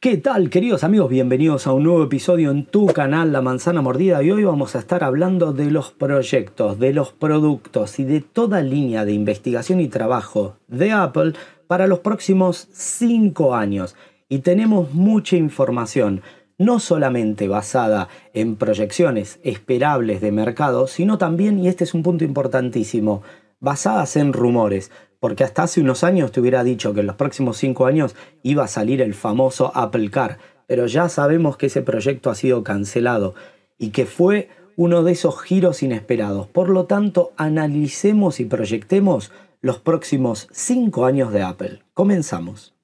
¿Qué tal queridos amigos? Bienvenidos a un nuevo episodio en tu canal La Manzana Mordida y hoy vamos a estar hablando de los proyectos, de los productos y de toda línea de investigación y trabajo de Apple para los próximos 5 años. Y tenemos mucha información, no solamente basada en proyecciones esperables de mercado, sino también, y este es un punto importantísimo, basadas en rumores porque hasta hace unos años te hubiera dicho que en los próximos cinco años iba a salir el famoso Apple Car, pero ya sabemos que ese proyecto ha sido cancelado y que fue uno de esos giros inesperados. Por lo tanto, analicemos y proyectemos los próximos cinco años de Apple. Comenzamos.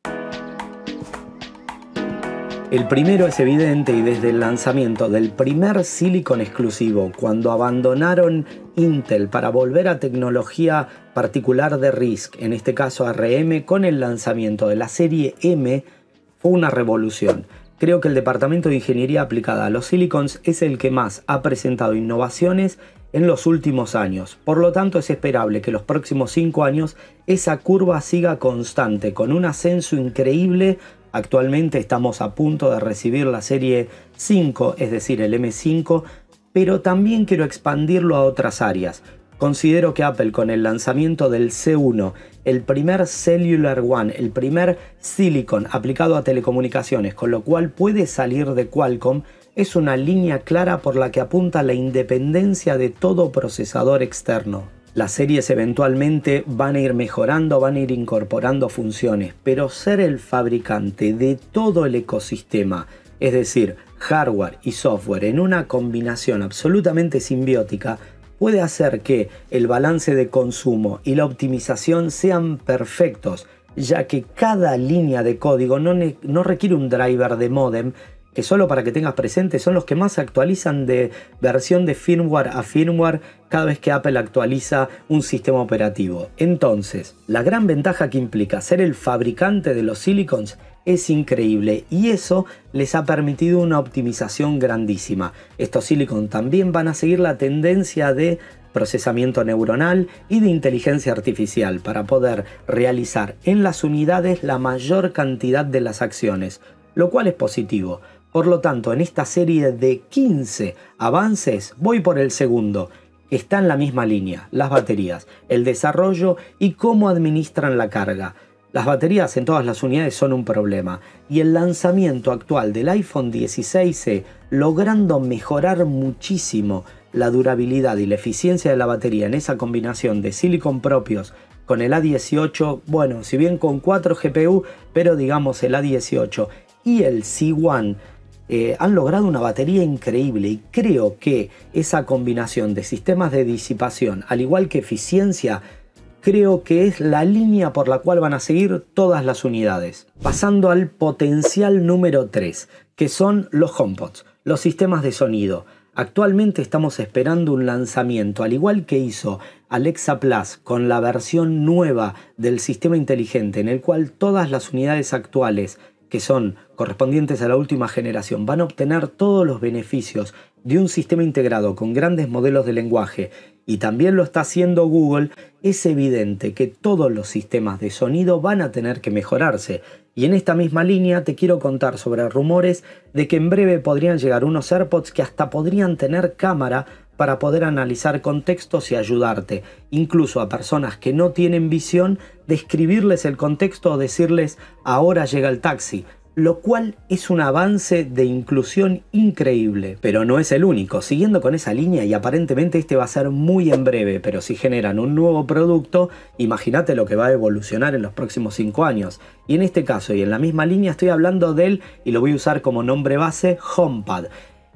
El primero es evidente y desde el lanzamiento del primer silicon exclusivo, cuando abandonaron Intel para volver a tecnología particular de RISC, en este caso RM, con el lanzamiento de la serie M, fue una revolución. Creo que el Departamento de Ingeniería Aplicada a los Silicons es el que más ha presentado innovaciones en los últimos años. Por lo tanto, es esperable que los próximos cinco años esa curva siga constante, con un ascenso increíble Actualmente estamos a punto de recibir la serie 5, es decir, el M5, pero también quiero expandirlo a otras áreas. Considero que Apple con el lanzamiento del C1, el primer Cellular One, el primer silicon aplicado a telecomunicaciones, con lo cual puede salir de Qualcomm, es una línea clara por la que apunta la independencia de todo procesador externo. Las series eventualmente van a ir mejorando, van a ir incorporando funciones, pero ser el fabricante de todo el ecosistema, es decir, hardware y software en una combinación absolutamente simbiótica, puede hacer que el balance de consumo y la optimización sean perfectos, ya que cada línea de código no, requiere un driver de modem, que solo para que tengas presente son los que más actualizan de versión de firmware a firmware cada vez que Apple actualiza un sistema operativo. Entonces, la gran ventaja que implica ser el fabricante de los silicones es increíble y eso les ha permitido una optimización grandísima. Estos silicon también van a seguir la tendencia de procesamiento neuronal y de inteligencia artificial para poder realizar en las unidades la mayor cantidad de las acciones, lo cual es positivo. Por lo tanto, en esta serie de 15 avances voy por el segundo, que está en la misma línea, las baterías, el desarrollo y cómo administran la carga. Las baterías en todas las unidades son un problema y el lanzamiento actual del iPhone 16 logrando mejorar muchísimo la durabilidad y la eficiencia de la batería en esa combinación de silicon propios con el A18, bueno, si bien con 4 GPU, pero digamos el A18 y el C1 eh, han logrado una batería increíble y creo que esa combinación de sistemas de disipación al igual que eficiencia creo que es la línea por la cual van a seguir todas las unidades. Pasando al potencial número 3, que son los HomePods, los sistemas de sonido. Actualmente estamos esperando un lanzamiento, al igual que hizo Alexa Plus con la versión nueva del sistema inteligente, en el cual todas las unidades actuales que son correspondientes a la última generación, van a obtener todos los beneficios de un sistema integrado con grandes modelos de lenguaje y también lo está haciendo Google, es evidente que todos los sistemas de sonido van a tener que mejorarse. Y en esta misma línea te quiero contar sobre rumores de que en breve podrían llegar unos AirPods que hasta podrían tener cámara para poder analizar contextos y ayudarte, incluso a personas que no tienen visión, describirles el contexto o decirles ahora llega el taxi, lo cual es un avance de inclusión increíble, pero no es el único. Siguiendo con esa línea, y aparentemente este va a ser muy en breve, pero si generan un nuevo producto, imagínate lo que va a evolucionar en los próximos 5 años. Y en este caso, y en la misma línea, estoy hablando del, y lo voy a usar como nombre base, HomePad.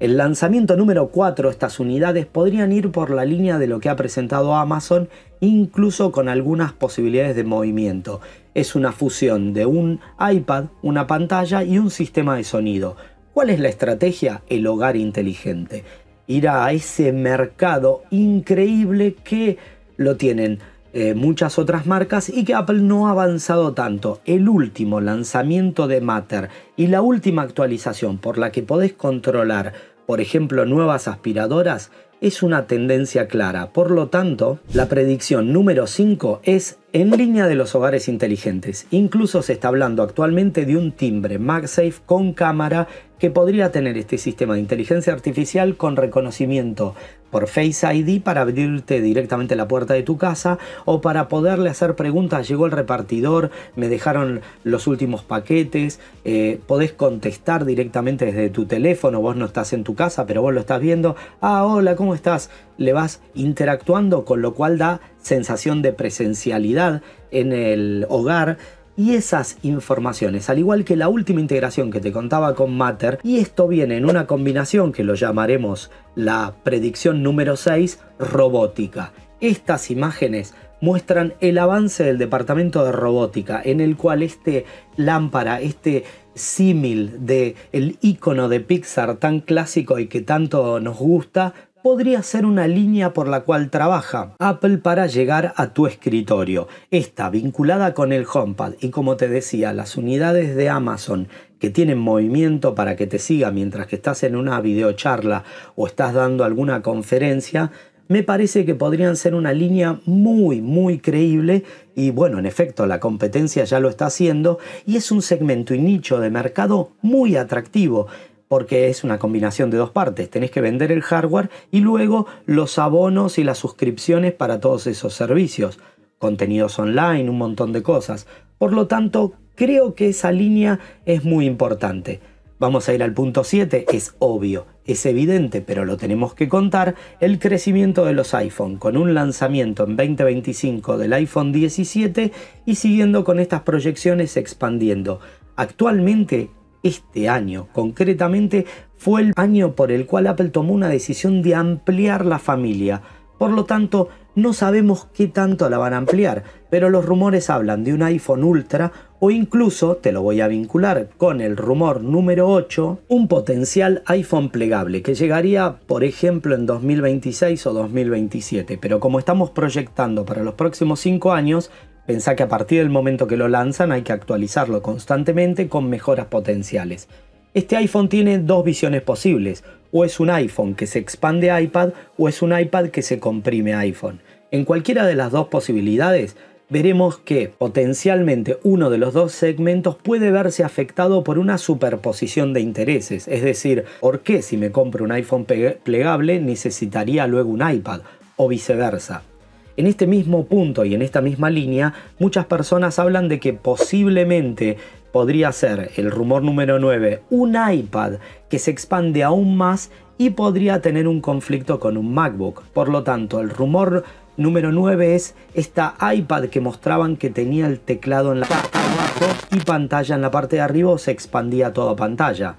El lanzamiento número 4, estas unidades podrían ir por la línea de lo que ha presentado Amazon, incluso con algunas posibilidades de movimiento. Es una fusión de un iPad, una pantalla y un sistema de sonido. ¿Cuál es la estrategia? El hogar inteligente. Irá a ese mercado increíble que lo tienen eh, muchas otras marcas y que Apple no ha avanzado tanto. El último lanzamiento de Matter y la última actualización por la que podés controlar por ejemplo nuevas aspiradoras, es una tendencia clara. Por lo tanto, la predicción número 5 es en línea de los hogares inteligentes, incluso se está hablando actualmente de un timbre MagSafe con cámara que podría tener este sistema de inteligencia artificial con reconocimiento por Face ID para abrirte directamente la puerta de tu casa o para poderle hacer preguntas, llegó el repartidor, me dejaron los últimos paquetes, eh, podés contestar directamente desde tu teléfono, vos no estás en tu casa, pero vos lo estás viendo, ah, hola, ¿cómo estás? Le vas interactuando, con lo cual da sensación de presencialidad en el hogar, y esas informaciones, al igual que la última integración que te contaba con Matter, y esto viene en una combinación que lo llamaremos la predicción número 6, robótica. Estas imágenes muestran el avance del departamento de robótica, en el cual este lámpara, este símil de el icono de Pixar tan clásico y que tanto nos gusta, podría ser una línea por la cual trabaja Apple para llegar a tu escritorio. Está vinculada con el HomePad y como te decía, las unidades de Amazon que tienen movimiento para que te siga mientras que estás en una videocharla o estás dando alguna conferencia, me parece que podrían ser una línea muy, muy creíble y bueno, en efecto, la competencia ya lo está haciendo y es un segmento y nicho de mercado muy atractivo porque es una combinación de dos partes. Tenés que vender el hardware y luego los abonos y las suscripciones para todos esos servicios, contenidos online, un montón de cosas. Por lo tanto, creo que esa línea es muy importante. Vamos a ir al punto 7, es obvio, es evidente, pero lo tenemos que contar, el crecimiento de los iPhone, con un lanzamiento en 2025 del iPhone 17 y siguiendo con estas proyecciones expandiendo. Actualmente este año concretamente fue el año por el cual Apple tomó una decisión de ampliar la familia. Por lo tanto, no sabemos qué tanto la van a ampliar, pero los rumores hablan de un iPhone Ultra o incluso, te lo voy a vincular con el rumor número 8, un potencial iPhone plegable que llegaría, por ejemplo, en 2026 o 2027. Pero como estamos proyectando para los próximos 5 años, Pensá que a partir del momento que lo lanzan hay que actualizarlo constantemente con mejoras potenciales. Este iPhone tiene dos visiones posibles, o es un iPhone que se expande a iPad o es un iPad que se comprime a iPhone. En cualquiera de las dos posibilidades, veremos que potencialmente uno de los dos segmentos puede verse afectado por una superposición de intereses, es decir, ¿por qué si me compro un iPhone plegable necesitaría luego un iPad? o viceversa. En este mismo punto y en esta misma línea, muchas personas hablan de que posiblemente podría ser el rumor número 9, un iPad que se expande aún más y podría tener un conflicto con un MacBook. Por lo tanto, el rumor número 9 es esta iPad que mostraban que tenía el teclado en la parte de abajo y pantalla en la parte de arriba o se expandía toda pantalla.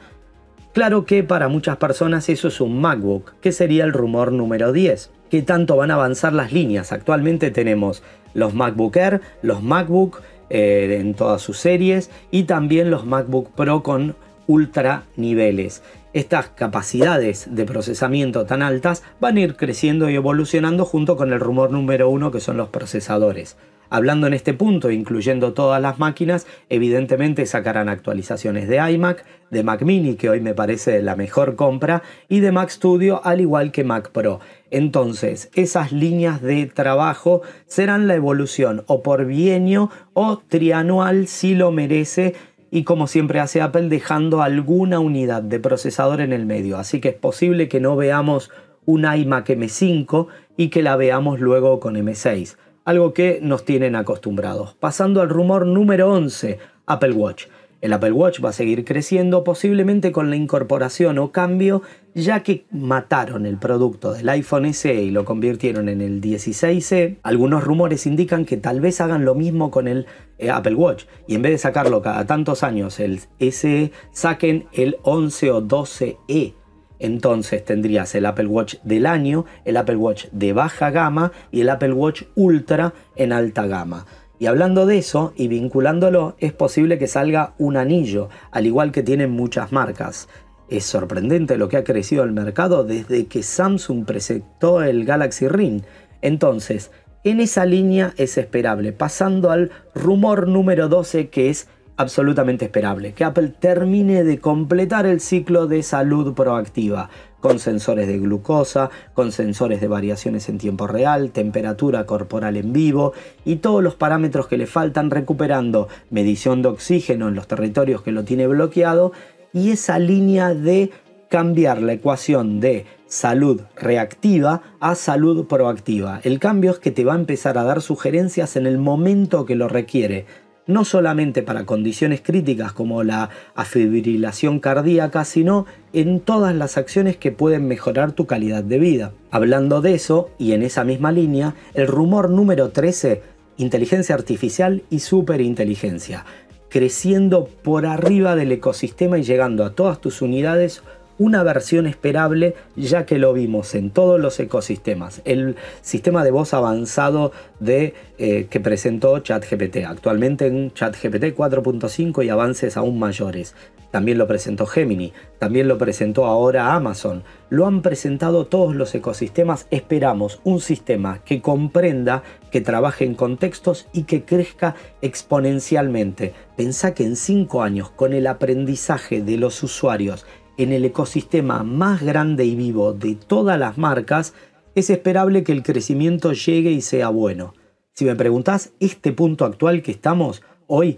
Claro que para muchas personas eso es un MacBook, que sería el rumor número 10 qué tanto van a avanzar las líneas. Actualmente tenemos los MacBook Air, los MacBook eh, en todas sus series y también los MacBook Pro con ultra niveles. Estas capacidades de procesamiento tan altas van a ir creciendo y evolucionando junto con el rumor número uno que son los procesadores. Hablando en este punto, incluyendo todas las máquinas, evidentemente sacarán actualizaciones de iMac, de Mac Mini, que hoy me parece la mejor compra, y de Mac Studio, al igual que Mac Pro. Entonces, esas líneas de trabajo serán la evolución o por bienio o trianual si lo merece y como siempre hace Apple dejando alguna unidad de procesador en el medio. Así que es posible que no veamos un iMac M5 y que la veamos luego con M6 algo que nos tienen acostumbrados. Pasando al rumor número 11, Apple Watch. El Apple Watch va a seguir creciendo posiblemente con la incorporación o cambio ya que mataron el producto del iPhone SE y lo convirtieron en el 16 e Algunos rumores indican que tal vez hagan lo mismo con el eh, Apple Watch y en vez de sacarlo cada tantos años el SE saquen el 11 o 12E entonces tendrías el Apple Watch del año, el Apple Watch de baja gama y el Apple Watch Ultra en alta gama. Y hablando de eso y vinculándolo, es posible que salga un anillo, al igual que tienen muchas marcas. Es sorprendente lo que ha crecido el mercado desde que Samsung presentó el Galaxy Ring. Entonces, en esa línea es esperable, pasando al rumor número 12 que es absolutamente esperable, que Apple termine de completar el ciclo de salud proactiva, con sensores de glucosa, con sensores de variaciones en tiempo real, temperatura corporal en vivo y todos los parámetros que le faltan recuperando medición de oxígeno en los territorios que lo tiene bloqueado y esa línea de cambiar la ecuación de salud reactiva a salud proactiva. El cambio es que te va a empezar a dar sugerencias en el momento que lo requiere no solamente para condiciones críticas como la afibrilación cardíaca, sino en todas las acciones que pueden mejorar tu calidad de vida. Hablando de eso, y en esa misma línea, el rumor número 13, inteligencia artificial y superinteligencia, creciendo por arriba del ecosistema y llegando a todas tus unidades una versión esperable ya que lo vimos en todos los ecosistemas. El sistema de voz avanzado de, eh, que presentó ChatGPT, actualmente en ChatGPT 4.5 y avances aún mayores. También lo presentó Gemini, también lo presentó ahora Amazon. Lo han presentado todos los ecosistemas. Esperamos un sistema que comprenda, que trabaje en contextos y que crezca exponencialmente. Pensá que en cinco años, con el aprendizaje de los usuarios en el ecosistema más grande y vivo de todas las marcas, es esperable que el crecimiento llegue y sea bueno. Si me preguntás, este punto actual que estamos hoy,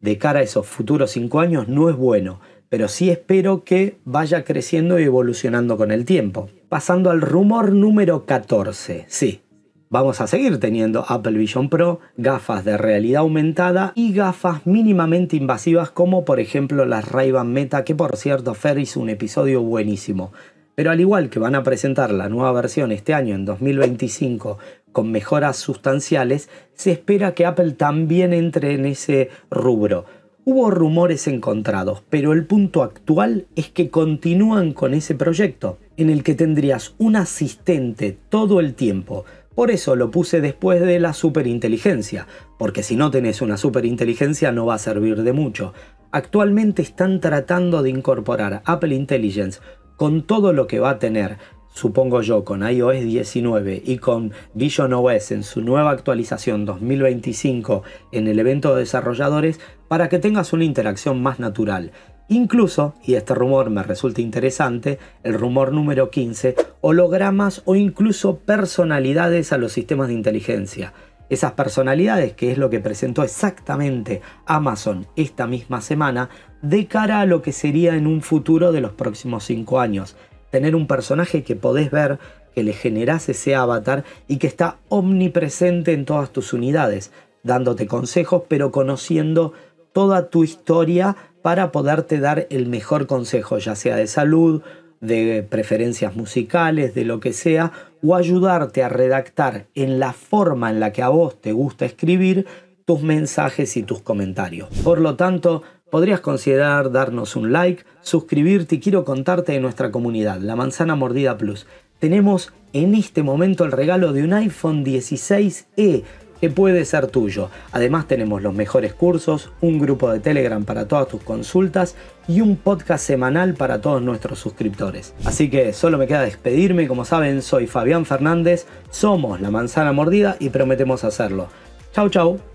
de cara a esos futuros cinco años, no es bueno, pero sí espero que vaya creciendo y evolucionando con el tiempo. Pasando al rumor número 14. Sí, vamos a seguir teniendo Apple Vision Pro, gafas de realidad aumentada y gafas mínimamente invasivas como por ejemplo las Ray-Ban Meta, que por cierto Ferris hizo un episodio buenísimo. Pero al igual que van a presentar la nueva versión este año en 2025 con mejoras sustanciales, se espera que Apple también entre en ese rubro. Hubo rumores encontrados, pero el punto actual es que continúan con ese proyecto, en el que tendrías un asistente todo el tiempo, por eso lo puse después de la superinteligencia, porque si no tenés una superinteligencia no va a servir de mucho. Actualmente están tratando de incorporar Apple Intelligence con todo lo que va a tener, supongo yo, con iOS 19 y con Vision OS en su nueva actualización 2025 en el evento de desarrolladores para que tengas una interacción más natural. Incluso, y este rumor me resulta interesante, el rumor número 15, hologramas o incluso personalidades a los sistemas de inteligencia. Esas personalidades, que es lo que presentó exactamente Amazon esta misma semana, de cara a lo que sería en un futuro de los próximos 5 años. Tener un personaje que podés ver, que le generás ese avatar y que está omnipresente en todas tus unidades, dándote consejos, pero conociendo toda tu historia para poderte dar el mejor consejo, ya sea de salud, de preferencias musicales, de lo que sea, o ayudarte a redactar en la forma en la que a vos te gusta escribir tus mensajes y tus comentarios. Por lo tanto, podrías considerar darnos un like, suscribirte y quiero contarte de nuestra comunidad, La Manzana Mordida Plus. Tenemos en este momento el regalo de un iPhone 16e que puede ser tuyo. Además tenemos los mejores cursos, un grupo de Telegram para todas tus consultas y un podcast semanal para todos nuestros suscriptores. Así que solo me queda despedirme, como saben soy Fabián Fernández, somos La Manzana Mordida y prometemos hacerlo. Chau chau.